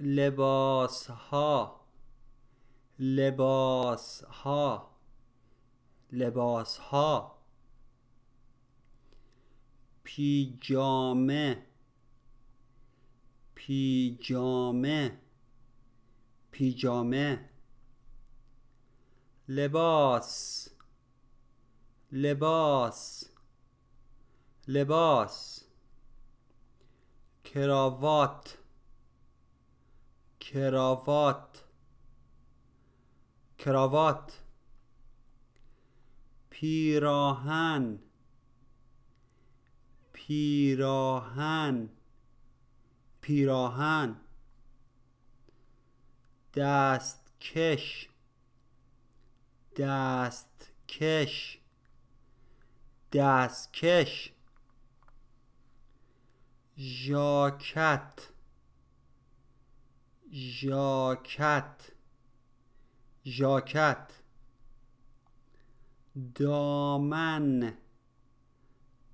لباس ها لباس ها لباس ها پیجامه پیجامه پیجامه لباس لباس لباس کراوات کراوات کراوات پیراهن پیراهن پیراهن دستکش دستکش دستکش ژاکت ژاکت ژاکت دامن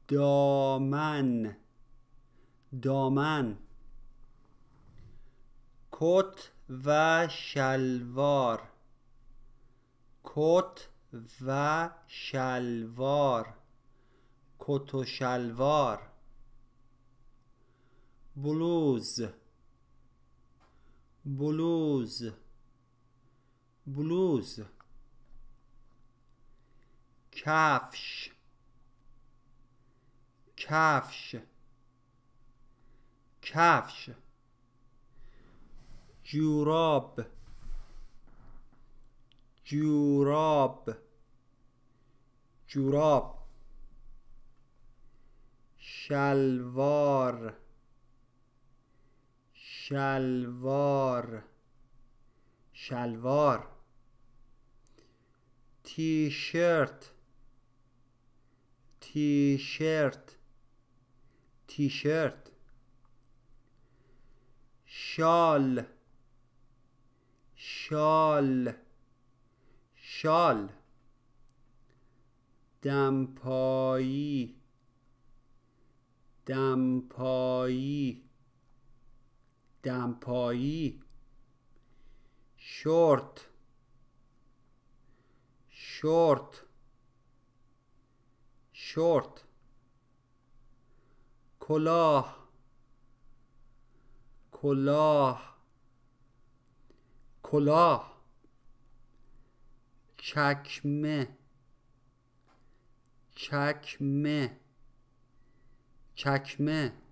دامن دامن کت و شلوار کت و شلوار کت و شلوار بلوز بلوز بلوز کفش کفش کفش جوراب جوراب جوراب شلوار شلوار شلوار شرت تی شرت شال شال شال دمپایی دمپایی دمپایی شورت شورت شورت کلاه کلاه کلاه چکمه چکمه چکمه